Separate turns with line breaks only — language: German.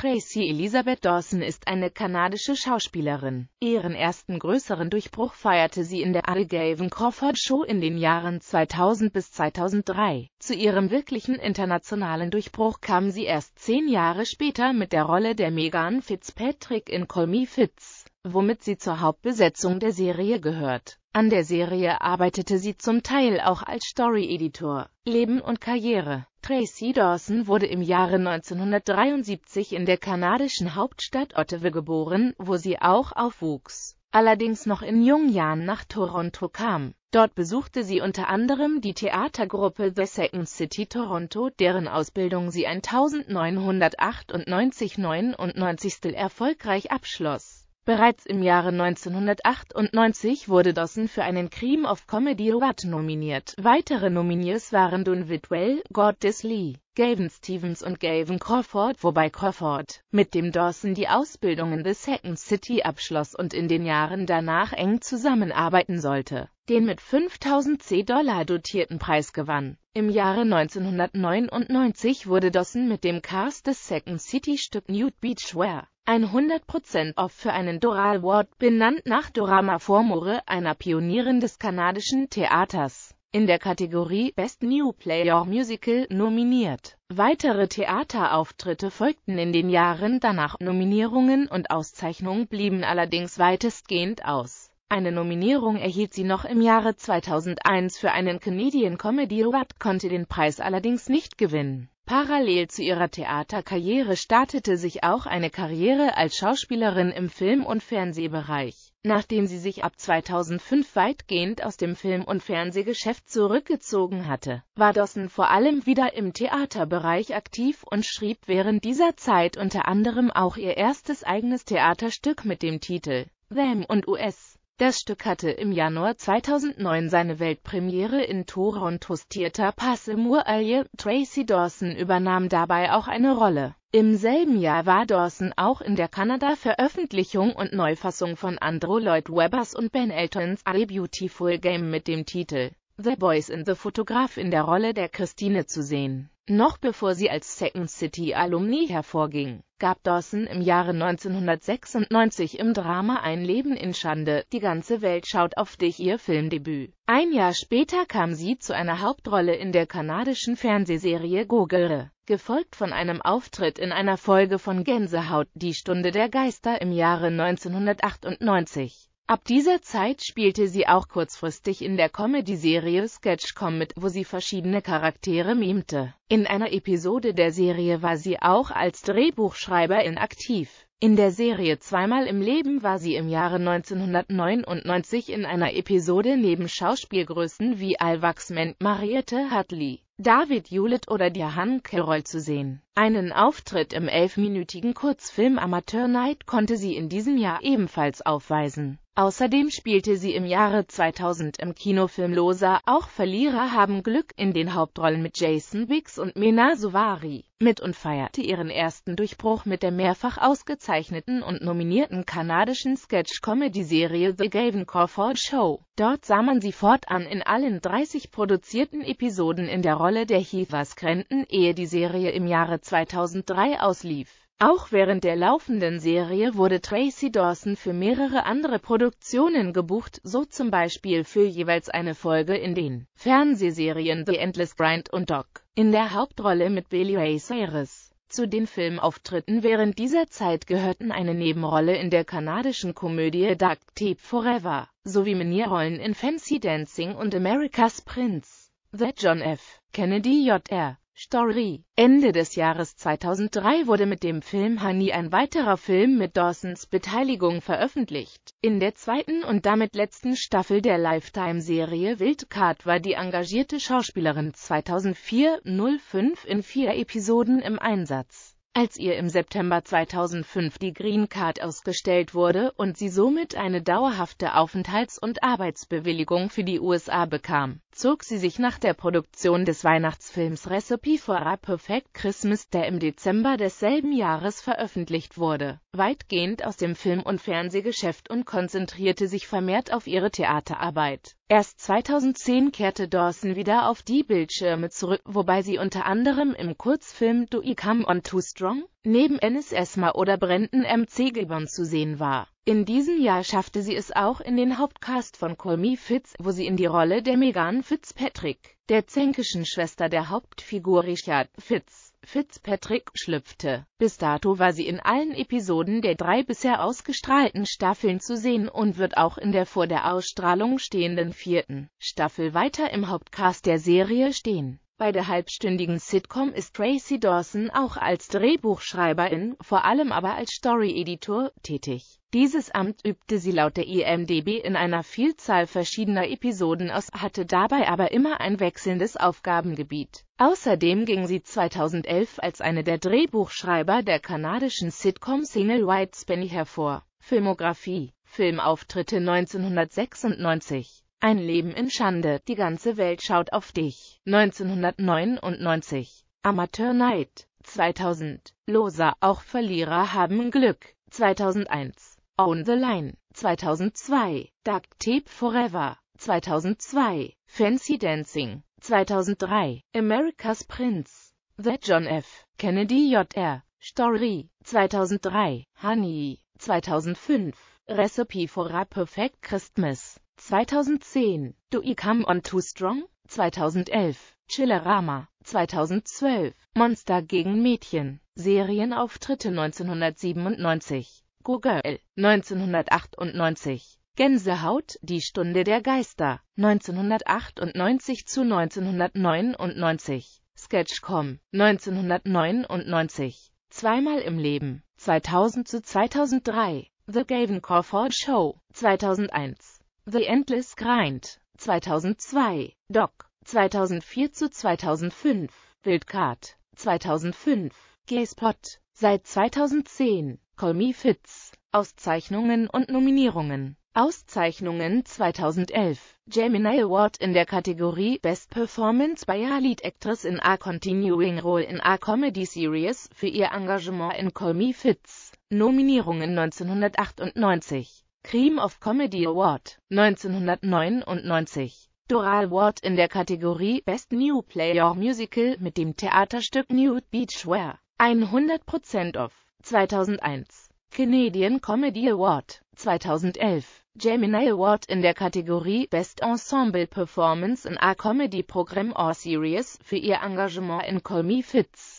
Tracy Elizabeth Dawson ist eine kanadische Schauspielerin. Ihren ersten größeren Durchbruch feierte sie in der Algaven Crawford Show in den Jahren 2000 bis 2003. Zu ihrem wirklichen internationalen Durchbruch kam sie erst zehn Jahre später mit der Rolle der Megan Fitzpatrick in Call Me Fitz, womit sie zur Hauptbesetzung der Serie gehört. An der Serie arbeitete sie zum Teil auch als Story-Editor. Leben und Karriere Tracy Dawson wurde im Jahre 1973 in der kanadischen Hauptstadt Ottawa geboren, wo sie auch aufwuchs, allerdings noch in jungen Jahren nach Toronto kam. Dort besuchte sie unter anderem die Theatergruppe The Second City Toronto, deren Ausbildung sie 1998 99 erfolgreich abschloss. Bereits im Jahre 1998 wurde Dawson für einen Cream of Comedy Award nominiert. Weitere Nominees waren Don Whitwell, Gordis Lee, Gavin Stevens und Gavin Crawford, wobei Crawford mit dem Dawson die Ausbildung in The Second City abschloss und in den Jahren danach eng zusammenarbeiten sollte, den mit 5000 C-Dollar dotierten Preis gewann. Im Jahre 1999 wurde Dawson mit dem Cast des Second City-Stück Nude Beach Wear 100% off für einen Doral Award, benannt nach Dorama Formore, einer Pionierin des kanadischen Theaters in der Kategorie Best New Play or Musical nominiert. Weitere Theaterauftritte folgten in den Jahren danach. Nominierungen und Auszeichnungen blieben allerdings weitestgehend aus. Eine Nominierung erhielt sie noch im Jahre 2001 für einen Canadian Comedy Award, konnte den Preis allerdings nicht gewinnen. Parallel zu ihrer Theaterkarriere startete sich auch eine Karriere als Schauspielerin im Film- und Fernsehbereich. Nachdem sie sich ab 2005 weitgehend aus dem Film- und Fernsehgeschäft zurückgezogen hatte, war Dossen vor allem wieder im Theaterbereich aktiv und schrieb während dieser Zeit unter anderem auch ihr erstes eigenes Theaterstück mit dem Titel Them und US. Das Stück hatte im Januar 2009 seine Weltpremiere in Torontos Theater Passemouralje. Tracy Dawson übernahm dabei auch eine Rolle. Im selben Jahr war Dawson auch in der Kanada-Veröffentlichung und Neufassung von Andrew Lloyd Webbers und Ben Eltons A Beautiful Game mit dem Titel The Boys in the Photograph in der Rolle der Christine zu sehen. Noch bevor sie als Second City Alumni hervorging, gab Dawson im Jahre 1996 im Drama Ein Leben in Schande, die ganze Welt schaut auf dich ihr Filmdebüt. Ein Jahr später kam sie zu einer Hauptrolle in der kanadischen Fernsehserie Gogere, gefolgt von einem Auftritt in einer Folge von Gänsehaut, die Stunde der Geister im Jahre 1998. Ab dieser Zeit spielte sie auch kurzfristig in der Comedy-Serie Sketchcom mit, wo sie verschiedene Charaktere mimte. In einer Episode der Serie war sie auch als Drehbuchschreiber inaktiv. In der Serie Zweimal im Leben war sie im Jahre 1999 in einer Episode neben Schauspielgrößen wie Al Wachsman, Mariette Hartley, David Hewlett oder Diane Carroll zu sehen. Einen Auftritt im elfminütigen Kurzfilm Amateur Night konnte sie in diesem Jahr ebenfalls aufweisen. Außerdem spielte sie im Jahre 2000 im Kinofilm Loser, auch Verlierer haben Glück, in den Hauptrollen mit Jason Wicks und Mena Suvari mit und feierte ihren ersten Durchbruch mit der mehrfach ausgezeichneten und nominierten kanadischen Sketch-Comedy-Serie The Gavin Crawford Show. Dort sah man sie fortan in allen 30 produzierten Episoden in der Rolle der Heathers Krenten, ehe die Serie im Jahre 2003 auslief. Auch während der laufenden Serie wurde Tracy Dawson für mehrere andere Produktionen gebucht, so zum Beispiel für jeweils eine Folge in den Fernsehserien The Endless Grind und Doc, in der Hauptrolle mit Billy Ray Cyrus. Zu den Filmauftritten während dieser Zeit gehörten eine Nebenrolle in der kanadischen Komödie Duct Tape Forever, sowie Minierrollen in Fancy Dancing und America's Prince. The John F. Kennedy Jr. Story. Ende des Jahres 2003 wurde mit dem Film Honey ein weiterer Film mit Dawsons Beteiligung veröffentlicht. In der zweiten und damit letzten Staffel der Lifetime-Serie Wildcard war die engagierte Schauspielerin 2004-05 in vier Episoden im Einsatz. Als ihr im September 2005 die Green Card ausgestellt wurde und sie somit eine dauerhafte Aufenthalts- und Arbeitsbewilligung für die USA bekam, zog sie sich nach der Produktion des Weihnachtsfilms Recipe for a Perfect Christmas, der im Dezember desselben Jahres veröffentlicht wurde, weitgehend aus dem Film- und Fernsehgeschäft und konzentrierte sich vermehrt auf ihre Theaterarbeit. Erst 2010 kehrte Dawson wieder auf die Bildschirme zurück, wobei sie unter anderem im Kurzfilm Do You Come On Too Strong? neben Ennis Esma oder Brendan M. Zegelborn zu sehen war. In diesem Jahr schaffte sie es auch in den Hauptcast von Call Me Fitz, wo sie in die Rolle der Megan Fitzpatrick, der zänkischen Schwester der Hauptfigur Richard Fitz, Fitzpatrick schlüpfte. Bis dato war sie in allen Episoden der drei bisher ausgestrahlten Staffeln zu sehen und wird auch in der vor der Ausstrahlung stehenden vierten Staffel weiter im Hauptcast der Serie stehen. Bei der halbstündigen Sitcom ist Tracy Dawson auch als Drehbuchschreiberin, vor allem aber als Story-Editor, tätig. Dieses Amt übte sie laut der IMDb in einer Vielzahl verschiedener Episoden aus, hatte dabei aber immer ein wechselndes Aufgabengebiet. Außerdem ging sie 2011 als eine der Drehbuchschreiber der kanadischen Sitcom Single White Spenny hervor. Filmografie Filmauftritte 1996 ein Leben in Schande, die ganze Welt schaut auf dich. 1999, Amateur Night. 2000, Loser, auch Verlierer haben Glück. 2001, On the Line. 2002, Duct Tape Forever. 2002, Fancy Dancing. 2003, America's Prince. The John F. Kennedy Jr. Story. 2003, Honey. 2005, Recipe for a Perfect Christmas. 2010, Do I Come On Too Strong, 2011, Chillerama, 2012, Monster gegen Mädchen, Serienauftritte 1997, Google, 1998, Gänsehaut, die Stunde der Geister, 1998 zu 1999, Sketchcom, 1999, Zweimal im Leben, 2000 zu 2003, The Gavin Crawford Show, 2001. The Endless Grind, 2002, Doc, 2004 zu 2005, Wildcard, 2005, G-Spot, seit 2010, Call Me Fitz, Auszeichnungen und Nominierungen. Auszeichnungen 2011 Gemini Award in der Kategorie Best Performance by a Lead Actress in a Continuing Role in a Comedy Series für ihr Engagement in Call Me Fitz. Nominierungen 1998 Cream of Comedy Award 1999 Doral Award in der Kategorie Best New Play or Musical mit dem Theaterstück Nude Beachwear 100% off 2001 Canadian Comedy Award 2011 Gemini Award in der Kategorie Best Ensemble Performance in a Comedy Program or Series für ihr Engagement in Call Me Fitz